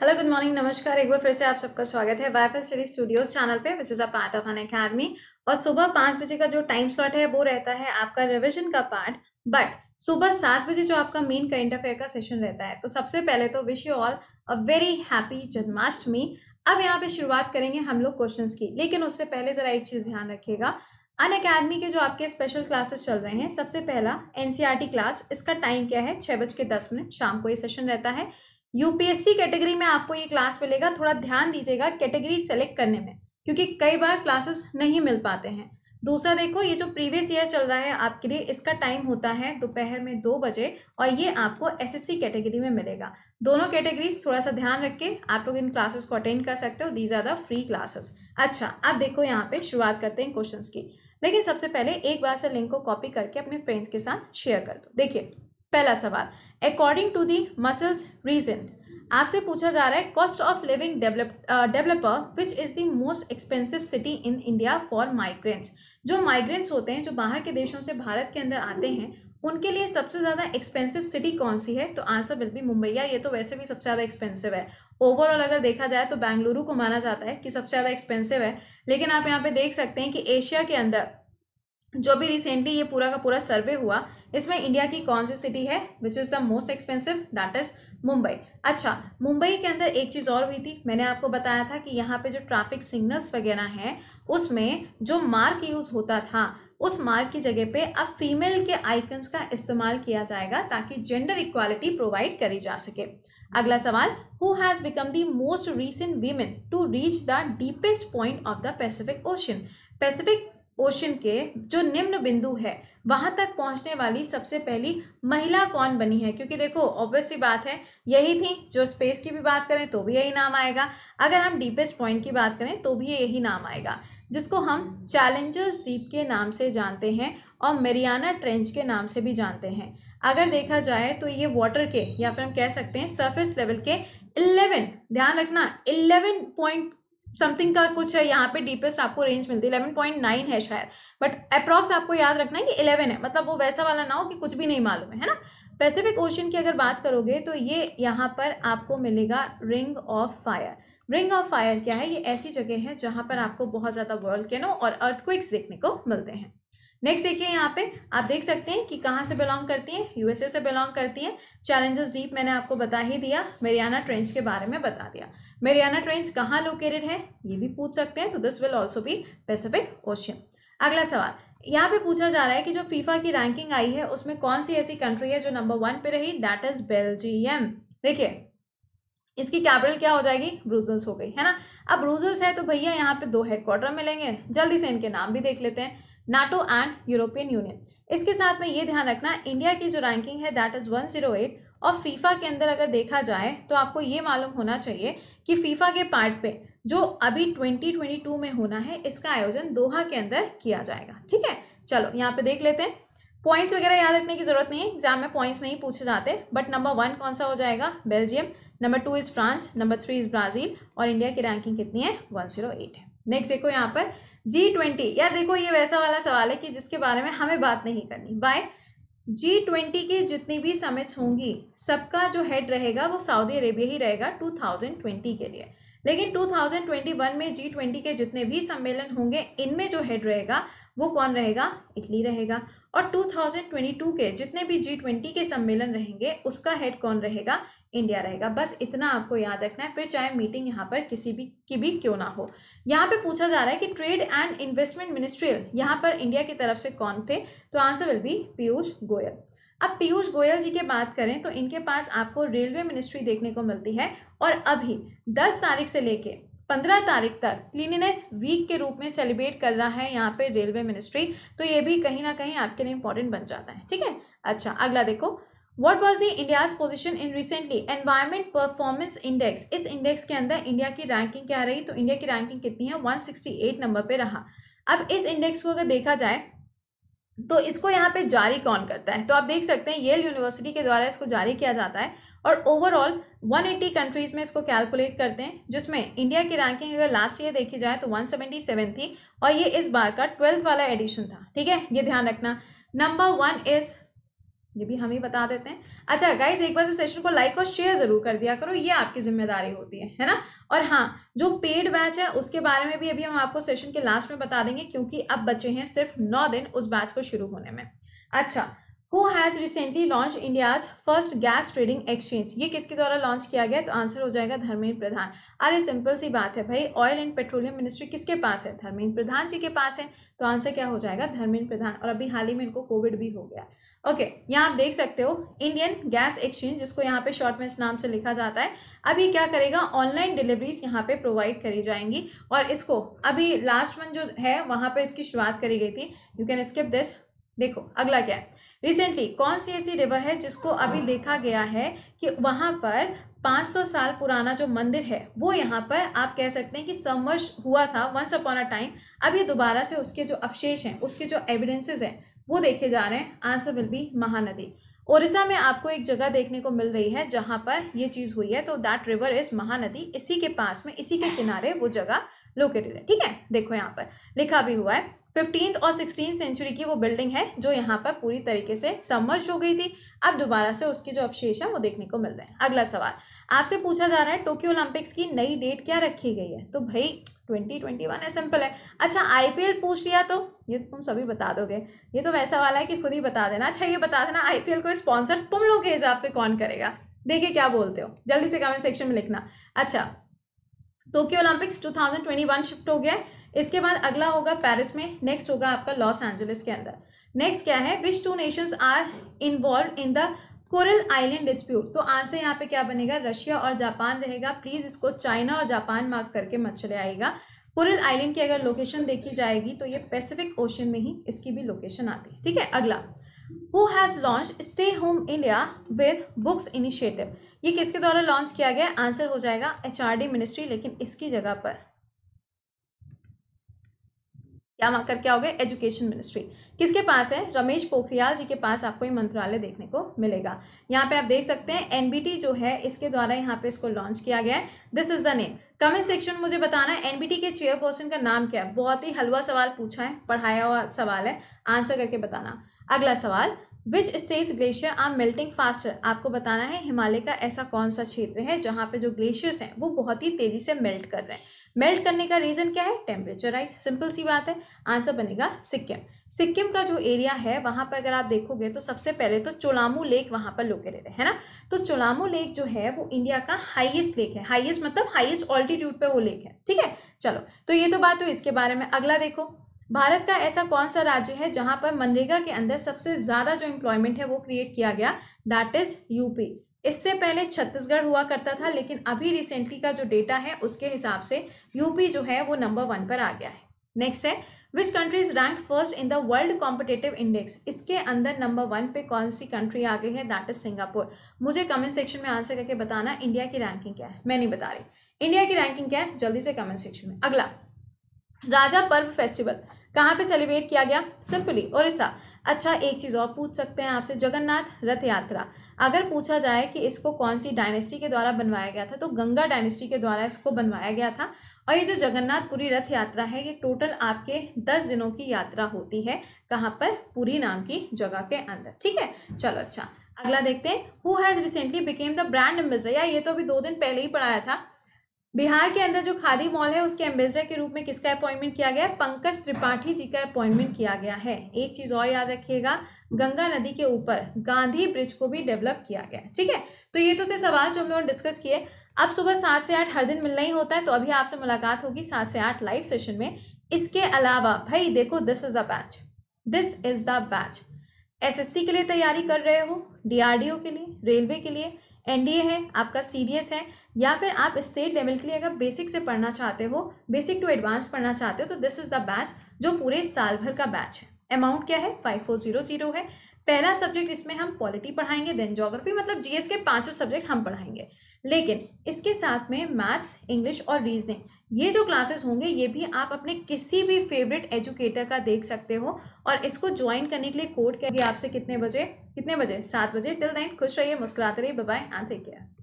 hello good morning नमस्कार एक बार फिर से आप सबका स्वागत है फाई स्टडी स्टूडियोज चैनल पे which is a part of an academy और सुबह पाँच बजे का जो टाइम स्लॉट है वो रहता है आपका रिविजन का पार्ट बट सुबह सात बजे जो आपका मेन करंट अफेयर का सेशन रहता है तो सबसे पहले तो wish you all a very happy Janmashtami अब यहाँ पे शुरुआत करेंगे हम लोग क्वेश्चन की लेकिन उससे पहले ज़रा एक चीज़ ध्यान रखिएगा अन अकेडमी के जो आपके स्पेशल क्लासेस चल रहे हैं सबसे पहला एन क्लास e इसका टाइम क्या है छः बज के दस मिनट शाम को ये सेशन रहता है यूपीएससी कैटेगरी में आपको ये क्लास मिलेगा थोड़ा ध्यान दीजिएगा कैटेगरी सेलेक्ट करने में क्योंकि कई बार क्लासेस नहीं मिल पाते हैं दूसरा देखो ये जो प्रीवियस ईयर चल रहा है आपके लिए इसका टाइम होता है दोपहर में दो बजे और ये आपको एसएससी कैटेगरी में मिलेगा दोनों कैटेगरीज थोड़ा सा ध्यान रख के आप लोग इन क्लासेस को अटेंड कर सकते हो these are the free classes अच्छा अब देखो यहाँ पे शुरुआत करते हैं क्वेश्चन की लेकिन सबसे पहले एक बार से लिंक को कॉपी करके अपने फ्रेंड्स के साथ शेयर कर दो देखिए पहला सवाल according to the muscles region आपसे पूछा जा रहा है cost of living developer which is the most expensive city in India for migrants जो माइग्रेंट्स होते हैं जो बाहर के देशों से भारत के अंदर आते हैं उनके लिए सबसे ज़्यादा एक्सपेंसिव सिटी कौन सी है तो आंसर विल बी मुंबईया ये तो वैसे भी सबसे ज़्यादा एक्सपेंसिव है ओवरऑल अगर देखा जाए तो बेंगलुरु को माना जाता है कि सबसे ज़्यादा एक्सपेंसिव है लेकिन आप यहाँ पे देख सकते हैं कि एशिया के अंदर जो भी रिसेंटली ये पूरा का पूरा सर्वे हुआ इसमें इंडिया की कौन सी सिटी है which is the most expensive that is Mumbai अच्छा मुंबई के अंदर एक चीज़ और हुई थी मैंने आपको बताया था कि यहाँ पे जो ट्रैफिक सिग्नल्स वगैरह हैं उसमें जो मार्क यूज़ होता था उस मार्क की जगह पे अब फीमेल के आइकन्स का इस्तेमाल किया जाएगा ताकि जेंडर इक्वालिटी प्रोवाइड करी जा सके अगला सवाल who has become the most recent women to reach the deepest point of the Pacific Ocean Pacific Ocean के जो निम्न बिंदु है वहाँ तक पहुँचने वाली सबसे पहली महिला कौन बनी है क्योंकि देखो ऑब्वियस सी बात है यही थी जो स्पेस की भी बात करें तो भी यही नाम आएगा अगर हम डीपेस्ट पॉइंट की बात करें तो भी यही नाम आएगा जिसको हम चैलेंजर्स डीप के नाम से जानते हैं और मेरियाना ट्रेंच के नाम से भी जानते हैं अगर देखा जाए तो ये वाटर के या फिर हम कह सकते हैं सरफेस लेवल के इलेवन ध्यान रखना इलेवन पॉइंट समथिंग का कुछ है यहाँ पे डीपेस्ट आपको रेंज मिलती है इलेवन पॉइंट नाइन है शायद बट अप्रॉक्स आपको याद रखना है कि इलेवन है मतलब वो वैसा वाला ना हो कि कुछ भी नहीं मालूम है है ना पैसिफिक ओशन की अगर बात करोगे तो ये यहाँ पर आपको मिलेगा ring of fire ring of fire क्या है ये ऐसी जगह है जहाँ पर आपको बहुत ज़्यादा वर्ल्ड नो और अर्थक्विक्स देखने को मिलते हैं नेक्स्ट देखिए यहाँ पे आप देख सकते हैं कि कहाँ से बिलोंग करती हैं यूएसए से बिलोंग करती हैं चैलेंजेस डीप मैंने आपको बता ही दिया मेरियाना ट्रेंच के बारे में बता दिया मेरियाना ट्रेंच कहाँ लोकेटेड है ये भी पूछ सकते हैं तो दिस विल ऑल्सो भी पैसिफिक ओशियन अगला सवाल यहाँ पे पूछा जा रहा है कि जो फीफा की रैंकिंग आई है उसमें कौन सी ऐसी कंट्री है जो नंबर वन पे रही दैट इज बेल्जियम देखिए इसकी कैपिटल क्या हो जाएगी ब्रूजल्स हो गई है ना अब ब्रूजल्स है तो भैया यहाँ पे दो हेडक्वार्टर मिलेंगे जल्दी से इनके नाम भी देख लेते हैं नाटो एंड यूरोपियन यूनियन इसके साथ में ये ध्यान रखना इंडिया की जो रैंकिंग है that is one zero eight और फीफा के अंदर अगर देखा जाए तो आपको ये मालूम होना चाहिए कि फीफा के पार्ट पे जो अभी ट्वेंटी ट्वेंटी टू में होना है इसका आयोजन दोहा के अंदर किया जाएगा ठीक है चलो यहाँ पे देख लेते हैं पॉइंट्स वगैरह याद रखने की जरूरत नहीं है एग्जाम में पॉइंट्स नहीं पूछे जाते बट नंबर वन कौन सा हो जाएगा Belgium number two is France number three is Brazil और इंडिया की रैंकिंग कितनी है वन जीरो एट है नेक्स्ट देखो यहाँ पर जी ट्वेंटी यार देखो ये वैसा वाला सवाल है कि जिसके बारे में हमें बात नहीं करनी बाय जी ट्वेंटी की जितनी भी समिट्स होंगी सबका जो हेड रहेगा वो सऊदी अरेबिया ही रहेगा टू थाउजेंड ट्वेंटी के लिए लेकिन टू थाउजेंड ट्वेंटी वन में जी ट्वेंटी के जितने भी सम्मेलन होंगे इनमें जो हेड रहेगा वो कौन रहेगा इटली रहेगा और 2022 के जितने भी जी ट्वेंटी के सम्मेलन रहेंगे उसका हेड कौन रहेगा इंडिया रहेगा बस इतना आपको याद रखना है फिर चाहे मीटिंग यहाँ पर किसी भी की भी क्यों ना हो यहाँ पे पूछा जा रहा है कि ट्रेड एंड इन्वेस्टमेंट मिनिस्ट्रियल यहाँ पर इंडिया की तरफ से कौन थे तो answer will be Piyush Goyal अब पीयूष गोयल जी की बात करें तो इनके पास आपको रेलवे मिनिस्ट्री देखने को मिलती है और अभी दस तारीख से लेके पंद्रह तारीख तक क्लीनिनेस वीक के रूप में सेलिब्रेट कर रहा है यहाँ पे रेलवे मिनिस्ट्री तो ये भी कहीं ना कहीं आपके लिए इंपॉर्टेंट बन जाता है ठीक है अच्छा अगला देखो what was the India's position in recently environment performance index इस इंडेक्स के अंदर इंडिया की रैंकिंग क्या रही तो इंडिया की रैंकिंग कितनी है वन नंबर पर रहा अब इस इंडेक्स को अगर देखा जाए तो इसको यहाँ पे जारी कौन करता है तो आप देख सकते हैं येल यूनिवर्सिटी के द्वारा इसको जारी किया जाता है और ओवरऑल 180 कंट्रीज़ में इसको कैलकुलेट करते हैं जिसमें इंडिया की रैंकिंग अगर लास्ट ईयर देखी जाए तो 177 थी और ये इस बार का ट्वेल्थ वाला एडिशन था ठीक है ये ध्यान रखना नंबर वन इज़ ये भी हम ही बता देते हैं अच्छा गाइज एक बार से सेशन को लाइक और शेयर जरूर कर दिया करो ये आपकी जिम्मेदारी होती है है ना और हाँ जो पेड बैच है उसके बारे में भी अभी हम आपको सेशन के लास्ट में बता देंगे क्योंकि अब बचे हैं सिर्फ नौ दिन उस बैच को शुरू होने में अच्छा who has recently launch India's first gas trading exchange ये किसके द्वारा लॉन्च किया गया तो आंसर हो जाएगा धर्मेंद्र प्रधान अरे सिंपल सी बात है भाई ऑयल एंड पेट्रोलियम मिनिस्ट्री किसके पास है धर्मेंद्र प्रधान जी के पास है तो आंसर क्या हो जाएगा धर्मेंद्र प्रधान और अभी हाल ही में इनको कोविड भी हो गया ओके okay, यहाँ आप देख सकते हो इंडियन गैस एक्सचेंज जिसको यहाँ पे शॉर्ट में इस नाम से लिखा जाता है अभी क्या करेगा ऑनलाइन डिलीवरीज यहाँ पे प्रोवाइड करी जाएंगी और इसको अभी लास्ट वन जो है वहाँ पे इसकी शुरुआत करी गई थी यू कैन स्किप दिस देखो अगला क्या है रिसेंटली कौन सी ऐसी रिवर है जिसको अभी देखा गया है कि वहाँ पर 500 साल पुराना जो मंदिर है वो यहाँ पर आप कह सकते हैं कि समर्ज हुआ था वंस अपॉन अ टाइम अब ये दोबारा से उसके जो अवशेष हैं उसके जो एविडेंसेस हैं वो देखे जा रहे हैं answer will be Mahanadi Odisha में आपको एक जगह देखने को मिल रही है जहाँ पर ये चीज़ हुई है तो दैट रिवर इज़ महानदी इसी के पास में इसी के किनारे वो जगह लोकेटेड है ठीक है देखो यहाँ पर लिखा भी हुआ है फिफ्टीन और सिक्सटीन सेंचुरी की वो बिल्डिंग है जो यहाँ पर पूरी तरीके से समर्ज हो गई थी अब दोबारा से उसके जो अवशेष है वो देखने को मिल रहे हैं अगला सवाल आपसे पूछा जा रहा है टोक्यो ओलंपिक्स की नई डेट क्या रखी गई है तो भाई ट्वेंटी ट्वेंटी वन है सिंपल है अच्छा आईपीएल पूछ लिया तो ये तो तुम सभी बता दोगे ये तो वैसा वाला है कि खुद ही बता देना अच्छा ये बता देना आईपीएल को स्पॉन्सर तुम लोग के हिसाब से कौन करेगा देखिए क्या बोलते हो जल्दी से कमेंट सेक्शन में लिखना अच्छा टोक्यो ओलंपिक्स 2021 शिफ्ट हो गया है इसके बाद अगला होगा पेरिस में नेक्स्ट होगा आपका लॉस एंजलिस के अंदर नेक्स्ट क्या है which two nations are involved in the coral island dispute तो आंसर यहाँ पे क्या बनेगा रशिया और जापान रहेगा प्लीज़ इसको चाइना और जापान मार्क करके मत चले आएगा कोरल आइलैंड की अगर लोकेशन देखी जाएगी तो ये पैसिफिक ओशन में ही इसकी भी लोकेशन आती है ठीक है अगला who has launch stay home India with books initiative ये किसके द्वारा लॉन्च किया गया आंसर हो जाएगा एच मिनिस्ट्री लेकिन इसकी जगह पर क्या करके गए एजुकेशन मिनिस्ट्री किसके पास है रमेश पोखरियाल जी के पास आपको ये मंत्रालय देखने को मिलेगा यहाँ पे आप देख सकते हैं एनबीटी जो है इसके द्वारा यहाँ पे इसको लॉन्च किया गया है this is the name comment section मुझे बताना एनबीटी के चेयरपर्सन का नाम क्या है बहुत ही हलवा सवाल पूछा है पढ़ाया हुआ सवाल है आंसर करके बताना अगला सवाल which states glacier are melting faster आपको बताना है हिमालय का ऐसा कौन सा क्षेत्र है जहाँ पे जो ग्लेशियर्स हैं वो बहुत ही तेज़ी से मेल्ट कर रहे हैं मेल्ट करने का रीज़न क्या है टेम्परेचर राइज सिंपल सी बात है आंसर बनेगा सिक्किम सिक्किम का जो एरिया है वहाँ पर अगर आप देखोगे तो सबसे पहले तो चोलामू लेक वहाँ पर लोकेटेड है ना तो चोलामू लेक जो है वो इंडिया का हाईएस्ट लेक है हाईएस्ट मतलब हाईएस्ट ऑल्टीट्यूड पे वो लेक है ठीक है चलो तो ये तो बात हो इसके बारे में अगला देखो भारत का ऐसा कौन सा राज्य है जहाँ पर मनरेगा के अंदर सबसे ज़्यादा जो एम्प्लॉयमेंट है वो क्रिएट किया गया दैट इज़ यूपी इससे पहले छत्तीसगढ़ हुआ करता था लेकिन अभी रिसेंटली का जो डेटा है उसके हिसाब से यूपी जो है वो नंबर वन पर आ गया है नेक्स्ट है which countries rank first in the world competitive index इसके अंदर नंबर वन पे कौन सी कंट्री आ गई है दैट इज सिंगापुर मुझे कमेंट सेक्शन में आंसर करके बताना इंडिया की रैंकिंग क्या है मैं नहीं बता रही इंडिया की रैंकिंग क्या है जल्दी से कमेंट सेक्शन में अगला राजा पर्व फेस्टिवल कहाँ पे सेलिब्रेट किया गया सिंपली ओरिसा अच्छा एक चीज़ और पूछ सकते हैं आपसे जगन्नाथ रथ यात्रा अगर पूछा जाए कि इसको कौन सी डायनेस्टी के द्वारा बनवाया गया था तो गंगा डायनेस्टी के द्वारा इसको बनवाया गया था और ये जो जगन्नाथपुरी रथ यात्रा है ये टोटल आपके दस दिनों की यात्रा होती है कहाँ पर पुरी नाम की जगह के अंदर ठीक है चलो अच्छा अगला देखते हैं who has recently become the brand ambassador या ये तो अभी दो दिन पहले ही पढ़ाया था बिहार के अंदर जो खादी मॉल है उसके एम्बेसडर के रूप में किसका अपॉइंटमेंट किया गया है पंकज त्रिपाठी जी का अपॉइंटमेंट किया गया है एक चीज़ और याद रखिएगा गंगा नदी के ऊपर गांधी ब्रिज को भी डेवलप किया गया ठीक है तो ये तो थे सवाल जो हम लोगों ने डिस्कस किए अब सुबह सात से आठ हर दिन मिलना ही होता है तो अभी आपसे मुलाकात होगी सात से आठ लाइव सेशन में इसके अलावा भाई देखो this is a batch this is the batch SSC के लिए तैयारी कर रहे हो डीआरडीओ के लिए रेलवे के लिए एनडीए है आपका सीडीएस है या फिर आप स्टेट लेवल के लिए अगर बेसिक से पढ़ना चाहते हो बेसिक टू एडवांस पढ़ना चाहते हो तो दिस इज़ द बैच जो पूरे साल भर का बैच है अमाउंट क्या है फाइव फोर जीरो जीरो है पहला सब्जेक्ट इसमें हम पॉलिटी पढ़ाएंगे देन जोग्राफी मतलब जीएस के पांचों सब्जेक्ट हम पढ़ाएंगे लेकिन इसके साथ में मैथ्स इंग्लिश और रीजनिंग ये जो क्लासेस होंगे ये भी आप अपने किसी भी फेवरेट एजुकेटर का देख सकते हो और इसको ज्वाइन करने के लिए कोड करेंगे आपसे कितने बजे कितने बजे सात बजे टिल देन खुश रहिए मुस्कुराते रहिए बाय एंड टेक केयर